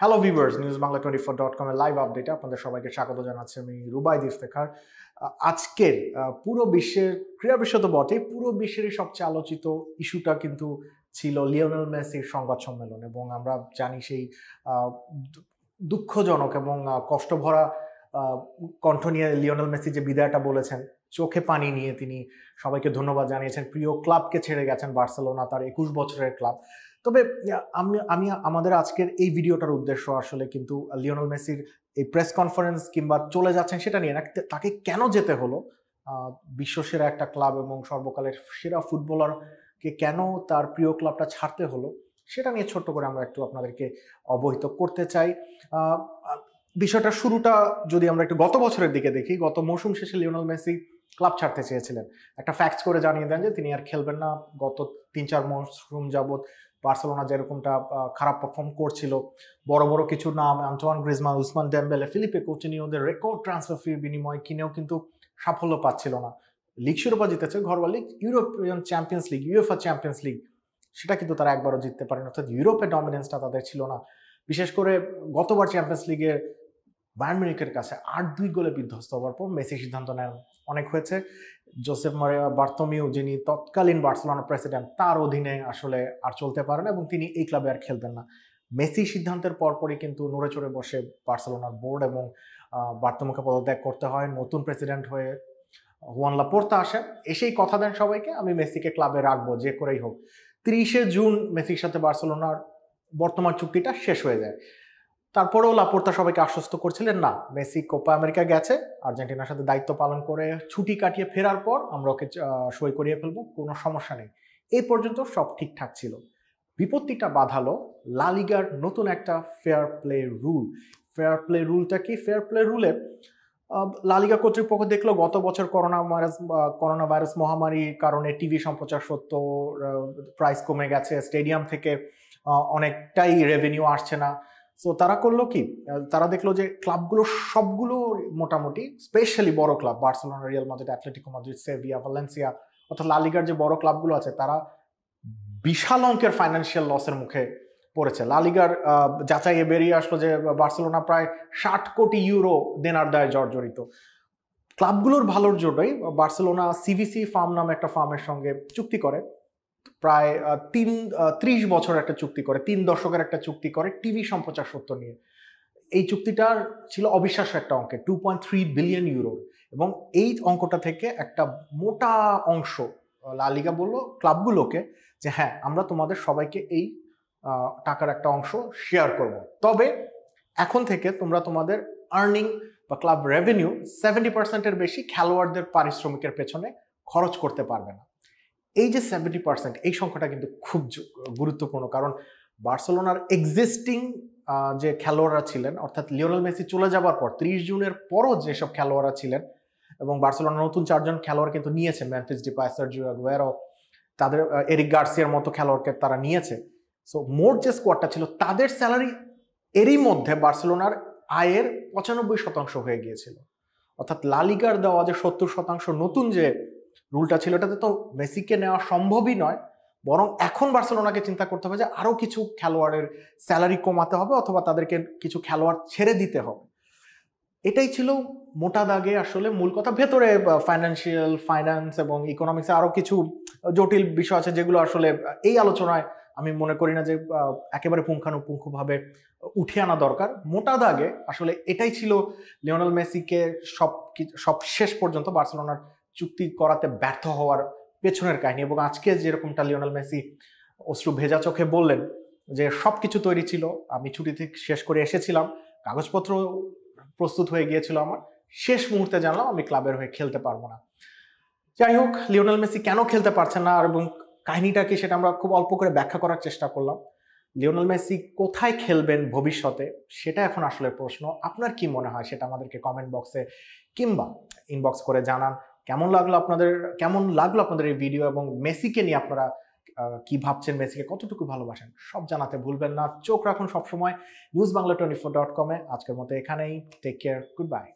hello viewers news Bangla twenty four dot কমের live আপডেটে আপনাদের সবাইকে স্বাগত জানাচ্ছি আমি রুবাইদ ইফতেখার আজকের পুরো বিশ্বের ক্রীড়া বিশ্ব তো বটে পুরো বিশ্বেরই সবচেয়ে আলোচিত ইস্যুটা কিন্তু ছিল লিওনেল মেসির সংবাদ সম্মেলন এবং আমরা জানি সেই দুঃখজনক এবং কষ্টভরা কণ্ঠ নিয়ে লিওনেল মেসি যে বিদায়টা বলেছেন চোখে পানি নিয়ে তিনি সবাইকে ধন্যবাদ জানিয়েছেন প্রিয় ক্লাবকে ছেড়ে গেছেন বার্সেলোনা তার একুশ বছরের ক্লাব তবে আমি আমি আমাদের আজকের এই ভিডিওটার উদ্দেশ্য আসলে কিন্তু লিওনাল মেসির এই প্রেস কনফারেন্স কিংবা চলে যাচ্ছেন সেটা নিয়ে না তাকে কেন যেতে হলো বিশ্বসেরা একটা ক্লাব এবং সর্বকালের সেরা ফুটবলারকে কেন তার প্রিয় ক্লাবটা ছাড়তে হলো সেটা নিয়ে ছোট্ট করে আমরা একটু আপনাদেরকে অবহিত করতে চাই বিষয়টা শুরুটা যদি আমরা একটু গত বছরের দিকে দেখি গত মৌসুম শেষে লিওনাল মেসি ক্লাব ছাড়তে চেয়েছিলেন একটা ফ্যাক্স করে জানিয়ে দেন যে তিনি আর খেলবেন না গত তিন চার মৌসুম যাবত বার্সেলোনা যেরকমটা খারাপ পারফর্ম করছিল বড় বড় কিছু নাম Antoine Griezmann Ousmane Dembele Philippe ওদের রেকর্ড ট্রান্সফার ফির বিনিময় কিনেও কিন্তু সাফল্য পাচ্ছিল না লিগ শিরোপা জিতেছে ঘরোয়া league European Champions League UEFA Champions League সেটা কিন্তু তারা একবারও জিততে পারেনি অর্থাৎ ইউরোপের ডমিনেন্সটা তাদের ছিল না বিশেষ করে গতবার চ্যাম্পিয়ন্স লিগের বায়ান মিউনিকের কাছে আট দুই গোলে বিধ্বস্ত হওয়ার পর মেসি সিদ্ধান্ত নেন অনেক হয়েছে জোসেফ মারিয়া বার্তমিউ যিনি তৎকালীন বার্সেলোনা প্রেসিডেন্ট তার অধীনে আসলে আর চলতে পারেন এবং তিনি এই ক্লাবে আর খেলতেন না মেসি সিদ্ধান্তের পরপরই কিন্তু নড়ে চড়ে বসে বার্সেলোনার বোর্ড এবং বার্তমুখে পদত্যাগ করতে হয় নতুন প্রেসিডেন্ট হয়ে হুয়ানলা পড়তে আসেন এসেই কথা দেন সবাইকে আমি মেসিকে ক্লাবে রাখবো যে করেই হোক তিরিশে জুন মেসির সাথে বার্সেলোনার বর্তমান চুক্তিটা শেষ হয়ে যায় তারপরেও লাপোর্তা সবাইকে আশ্বস্ত করছিলেন না মেসি কোপা আমেরিকা গেছে আর্জেন্টিনার সাথে দায়িত্ব পালন করে ছুটি কাটিয়ে ফেরার পর আমরা ওকে সই করিয়ে ফেলবো কোনো সমস্যা নেই এই পর্যন্ত সব ঠিকঠাক ছিল বিপত্তিটা বাধালো লালিগার নতুন একটা fair play rule fair play রুলটা কি ফেয়ার প্লে রুলে লালিগা কর্তৃপক্ষ দেখলো গত বছর করোনা ভাইরাস করোনা ভাইরাস মহামারীর কারণে টিভি সম্প্রচার সত্য প্রাইস কমে গেছে স্টেডিয়াম থেকে অনেকটাই রেভিনিউ আসছে না সো তারা করলো কি তারা দেখলো যে ক্লাবগুলো সবগুলো মোটামুটি স্পেশালি বড় club Barcelona Real Madrid Atletico Madrid Sevilla Valencia অর্থাৎ লালিগার যে বড় ক্লাবগুলো আছে তারা বিশাল অঙ্কের ফাইন্যান্সিয়াল লসের মুখে পড়েছে লালিগার যাচাইয়ে বেরিয়ে আসলো যে বার্সেলোনা প্রায় ষাট কোটি ইউরো দেনার দায় জর্জরিত ক্লাবগুলোর ভালোর জন্যই বার্সেলোনা সিভিসি ফার্ম নামে একটা ফার্মের সঙ্গে চুক্তি করে প্রায় তিন ত্রিশ বছর একটা চুক্তি করে তিন দশকের একটা চুক্তি করে টিভি সম্প্রচার সত্য নিয়ে এই চুক্তিটার ছিল অবিশ্বাস্য একটা অঙ্কে two point three billion euro এবং এই অঙ্কটা থেকে একটা মোটা অংশ লালিগা বললো ক্লাবগুলোকে যে হ্যাঁ আমরা তোমাদের সবাইকে এই টাকার একটা অংশ শেয়ার করব তবে এখন থেকে তোমরা তোমাদের আর্নিং বা ক্লাব রেভিনিউ সেভেন্টি পার্সেন্টের বেশি খেলোয়াড়দের পারিশ্রমিকের পেছনে খরচ করতে পারবে না এই যে সেভেন্টি পার্সেন্ট এই সংখ্যাটা কিন্তু খুব গুরুত্বপূর্ণ কারণ বার্সেলোনার এক্সিস্টিং যে খেলোয়াড়রা ছিলেন অর্থাৎ লিওনেল মেসি চলে যাওয়ার পর ত্রিশ জুনের পরও যেসব খেলোয়াড়রা ছিলেন এবং বার্সেলোনা নতুন চারজন খেলোয়াড় কিন্তু নিয়েছে ম্যানফিস ডিপা সার্জিও গুয়েরো তাদের এরিক গার্সিয়ার মতো খেলোয়াড়কে তারা নিয়েছে সো মোট যে স্কোয়াডটা ছিল তাদের স্যালারি এরই মধ্যে বার্সেলোনার আয়ের পঁচানব্বই শতাংশ হয়ে গিয়েছিল অর্থাৎ লালিগার দেওয়া যে সত্তর শতাংশ নতুন যে রুলটা ছিল এটাতে তো মেসিকে নেওয়া সম্ভবই নয় বরং এখন বার্সেলোনাকে চিন্তা করতে হবে যে আরও কিছু খেলোয়াড়ের স্যালারি কমাতে হবে অথবা তাদেরকে কিছু খেলোয়াড় ছেড়ে দিতে হবে এটাই ছিল মোটা দাগে আসলে মূল কথা ভেতরে ফাইন্যান্সিয়াল ফাইন্যান্স এবং ইকোনমিক্সে আরও কিছু জটিল বিষয় আছে যেগুলো আসলে এই আলোচনায় আমি মনে করি না যে একেবারে পুঙ্খানুপুঙ্খভাবে উঠে আনা দরকার মোটা দাগে আসলে এটাই ছিল লিওনাল মেসিকে সব সব শেষ পর্যন্ত বার্সেলোনার চুক্তি করাতে ব্যর্থ হওয়ার পেছনের কাহিনী এবং আজকে যেরকমটা লিওনাল মেসি অশ্রু ভেজা চোখে বললেন যে সব কিছু তৈরি ছিল আমি ছুটিতে শেষ করে এসেছিলাম কাগজপত্র প্রস্তুত হয়ে গিয়েছিল আমার শেষ মুহূর্তে জানলাম আমি ক্লাবের হয়ে খেলতে পারবো না যাই হোক লিওনাল মেসি কেন খেলতে পারছে না এবং কাহিনীটা কি সেটা আমরা খুব অল্প করে ব্যাখ্যা করার চেষ্টা করলাম লিওনাল মেসি কোথায় খেলবেন ভবিষ্যতে সেটা এখন আসলে প্রশ্ন আপনার কি মনে হয় সেটা আমাদেরকে কমেন্ট বক্সে কিংবা ইনবক্স করে জানান কেমন লাগলো আপনাদের কেমন লাগলো আপনাদের এই ভিডিও এবং মেসিকে নিয়ে আপনারা কি ভাবছেন মেসিকে কতটুকু ভালোবাসেন সব জানাতে ভুলবেন না চোখ রাখুন সবসময় news Bangla twenty four dot কমে আজকের মতো এখানেই টেক কেয়ার গুড বাই